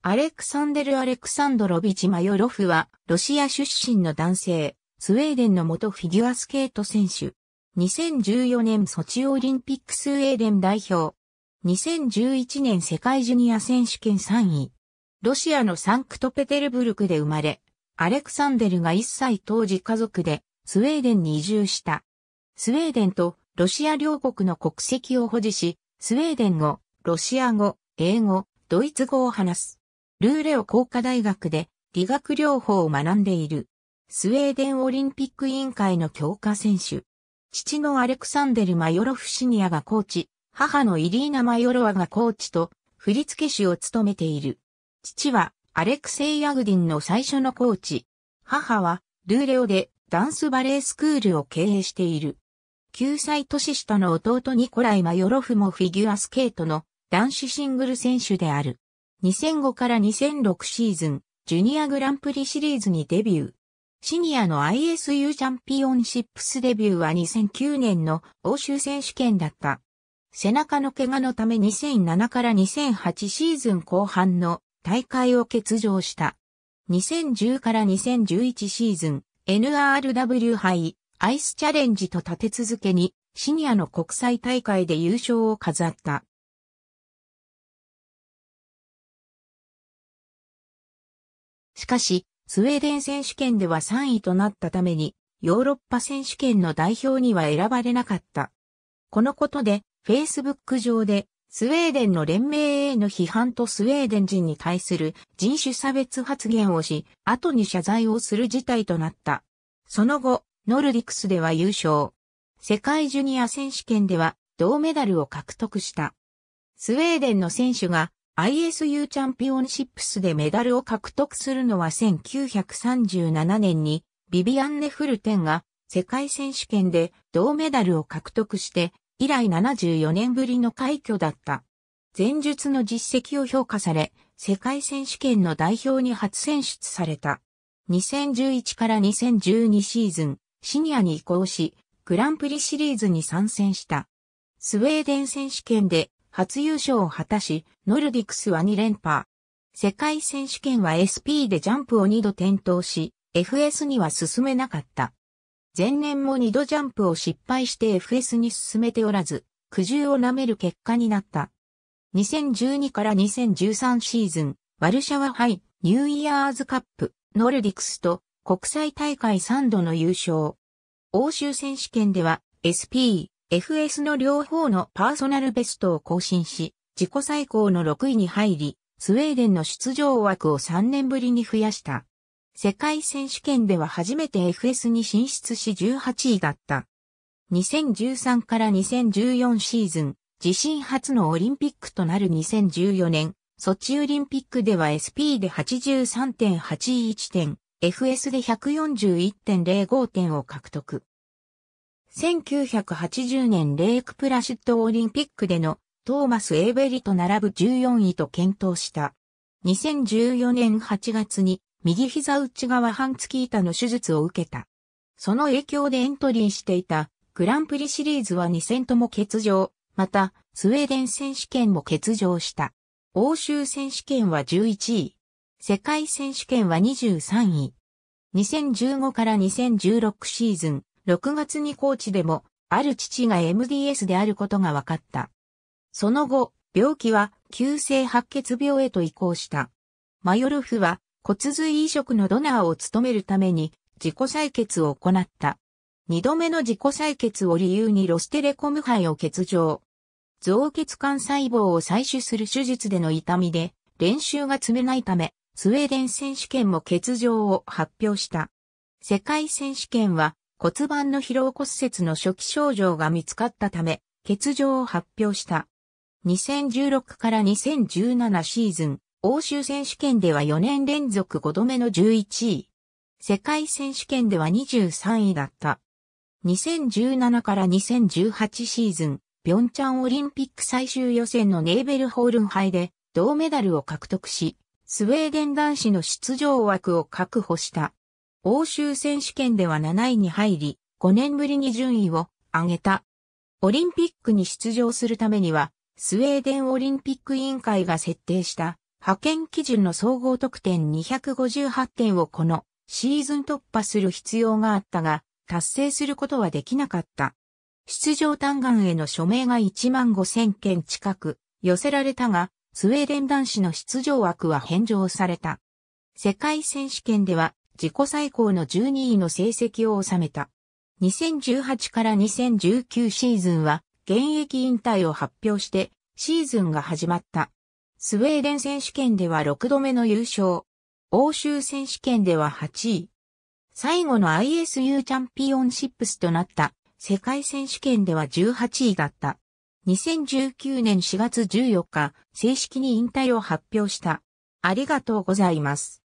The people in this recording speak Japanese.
アレクサンデル・アレクサンドロビチ・マヨロフは、ロシア出身の男性、スウェーデンの元フィギュアスケート選手。2014年ソチオリンピックスウェーデン代表。2011年世界ジュニア選手権3位。ロシアのサンクトペテルブルクで生まれ、アレクサンデルが1歳当時家族でスウェーデンに移住した。スウェーデンとロシア両国の国籍を保持し、スウェーデン語、ロシア語、英語、ドイツ語を話す。ルーレオ工科大学で理学療法を学んでいる。スウェーデンオリンピック委員会の強化選手。父のアレクサンデル・マヨロフシニアがコーチ、母のイリーナ・マヨロワがコーチと振付師を務めている。父はアレクセイ・ヤグディンの最初のコーチ。母はルーレオでダンスバレースクールを経営している。9歳年下の弟ニコライ・マヨロフもフィギュアスケートの男子シングル選手である。2005から2006シーズン、ジュニアグランプリシリーズにデビュー。シニアの ISU チャンピオンシップスデビューは2009年の欧州選手権だった。背中の怪我のため2007から2008シーズン後半の大会を欠場した。2010から2011シーズン、NRW 杯アイスチャレンジと立て続けにシニアの国際大会で優勝を飾った。しかし、スウェーデン選手権では3位となったために、ヨーロッパ選手権の代表には選ばれなかった。このことで、Facebook 上で、スウェーデンの連盟への批判とスウェーデン人に対する人種差別発言をし、後に謝罪をする事態となった。その後、ノルディクスでは優勝。世界ジュニア選手権では銅メダルを獲得した。スウェーデンの選手が ISU チャンピオンシップスでメダルを獲得するのは1937年にビビアンネ・フルテンが世界選手権で銅メダルを獲得して以来74年ぶりの快挙だった。前述の実績を評価され、世界選手権の代表に初選出された。2011から2012シーズン、シニアに移行し、グランプリシリーズに参戦した。スウェーデン選手権で初優勝を果たし、ノルディクスは2連覇。世界選手権は SP でジャンプを2度転倒し、FS には進めなかった。前年も2度ジャンプを失敗して FS に進めておらず、苦渋を舐める結果になった。2012から2013シーズン、ワルシャワ杯ニューイヤーズカップ、ノルディクスと国際大会3度の優勝。欧州選手権では SP、FS の両方のパーソナルベストを更新し、自己最高の6位に入り、スウェーデンの出場枠を3年ぶりに増やした。世界選手権では初めて FS に進出し18位だった。2013から2014シーズン、自身初のオリンピックとなる2014年、ソチオリンピックでは SP で83.81点、FS で141.05点を獲得。1980年レイクプラシッドオリンピックでのトーマス・エーベリと並ぶ14位と検討した。2014年8月に右膝内側半月板の手術を受けた。その影響でエントリーしていたグランプリシリーズは2戦とも欠場、またスウェーデン選手権も欠場した。欧州選手権は11位。世界選手権は23位。2015から2016シーズン、6月に高知でも、ある父が MDS であることが分かった。その後、病気は急性白血病へと移行した。マヨルフは骨髄移植のドナーを務めるために自己採血を行った。二度目の自己採血を理由にロステレコム肺を欠場。増血管細胞を採取する手術での痛みで練習が積めないため、スウェーデン選手権も欠場を発表した。世界選手権は骨盤の疲労骨折の初期症状が見つかったため、欠場を発表した。2016から2017シーズン、欧州選手権では4年連続5度目の11位。世界選手権では23位だった。2017から2018シーズン、ピョンチャンオリンピック最終予選のネーベルホールン杯で銅メダルを獲得し、スウェーデン男子の出場枠を確保した。欧州選手権では7位に入り、5年ぶりに順位を上げた。オリンピックに出場するためには、スウェーデンオリンピック委員会が設定した派遣基準の総合得点258点をこのシーズン突破する必要があったが、達成することはできなかった。出場単眼への署名が1万5000件近く寄せられたが、スウェーデン男子の出場枠は返上された。世界選手権では自己最高の12位の成績を収めた。2018から2019シーズンは現役引退を発表してシーズンが始まった。スウェーデン選手権では6度目の優勝。欧州選手権では8位。最後の ISU チャンピオンシップスとなった世界選手権では18位だった。2019年4月14日、正式に引退を発表した。ありがとうございます。